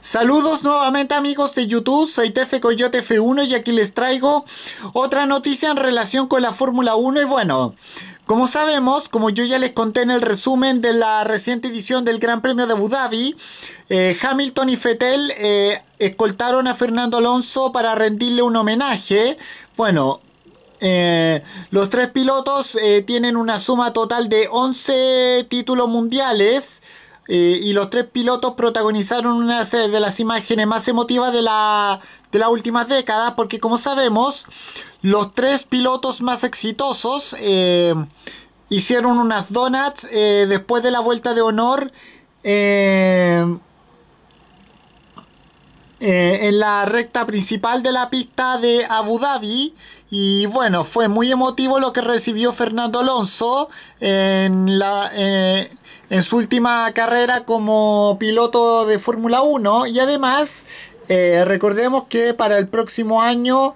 Saludos nuevamente amigos de YouTube, soy TF Coyote F1 y aquí les traigo otra noticia en relación con la Fórmula 1 y bueno, como sabemos, como yo ya les conté en el resumen de la reciente edición del Gran Premio de Abu Dhabi, eh, Hamilton y Fettel eh, escoltaron a Fernando Alonso para rendirle un homenaje. Bueno, eh, los tres pilotos tienen una suma total de 11 títulos mundiales. Eh, y los tres pilotos protagonizaron una de las imágenes más emotivas de, la, de las últimas décadas, porque como sabemos, los tres pilotos más exitosos eh, hicieron unas donuts eh, después de la vuelta de honor eh, en la recta principal de la pista de Abu Dhabi y bueno, fue muy emotivo lo que recibió Fernando Alonso en, la, eh, en su última carrera como piloto de Fórmula 1 y además eh, recordemos que para el próximo año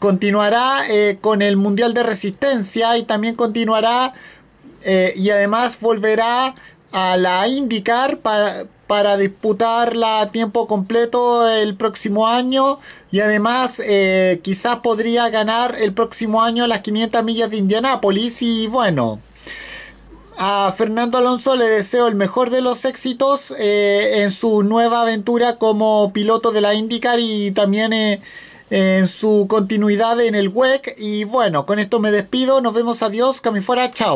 continuará con el Mundial de Resistencia y también continuará y además volverá a la IndyCar para para disputarla a tiempo completo el próximo año y además eh, quizás podría ganar el próximo año las 500 millas de Indianápolis y bueno. A Fernando Alonso le deseo el mejor de los éxitos eh, en su nueva aventura como piloto de la IndyCar y también eh, en su continuidad en el WEC. Y bueno, con esto me despido. Nos vemos. Adiós. Cami fuera. Chao.